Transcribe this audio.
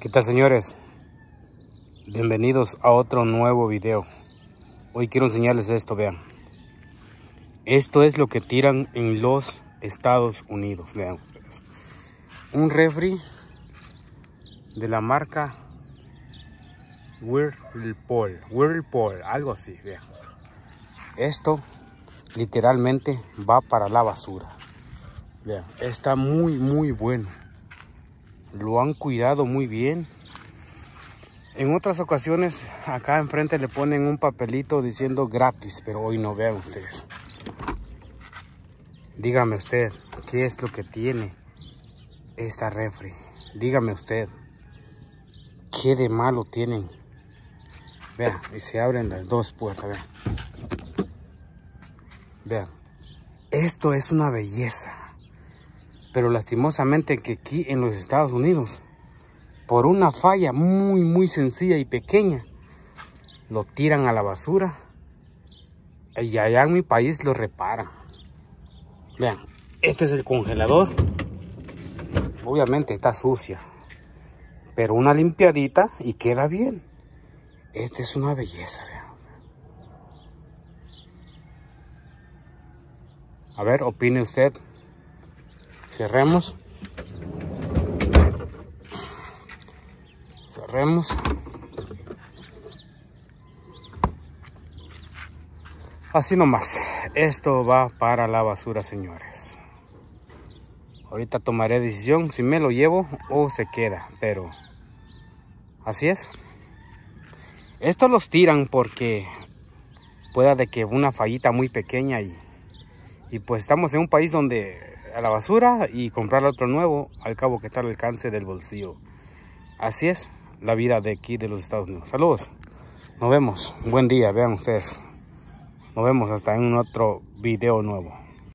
¿Qué tal señores? Bienvenidos a otro nuevo video. Hoy quiero enseñarles esto, vean. Esto es lo que tiran en los Estados Unidos, vean Un refri de la marca Whirlpool, Whirlpool, algo así, vean. Esto literalmente va para la basura. Vean, está muy, muy bueno lo han cuidado muy bien. En otras ocasiones acá enfrente le ponen un papelito diciendo gratis, pero hoy no vean ustedes. Dígame usted, ¿qué es lo que tiene esta refri? Dígame usted, ¿qué de malo tienen? Vean, y se abren las dos puertas, vean. Vean, esto es una belleza. Pero lastimosamente que aquí en los Estados Unidos, por una falla muy, muy sencilla y pequeña, lo tiran a la basura y allá en mi país lo reparan. Vean, este es el congelador. Obviamente está sucia, pero una limpiadita y queda bien. Esta es una belleza, vean. A ver, opine usted cerremos cerremos así nomás esto va para la basura señores ahorita tomaré decisión si me lo llevo o se queda pero así es Esto los tiran porque pueda de que una fallita muy pequeña y, y pues estamos en un país donde a la basura y comprar otro nuevo, al cabo que está al alcance del bolsillo. Así es la vida de aquí de los Estados Unidos. Saludos. Nos vemos. Buen día. Vean ustedes. Nos vemos hasta en un otro video nuevo.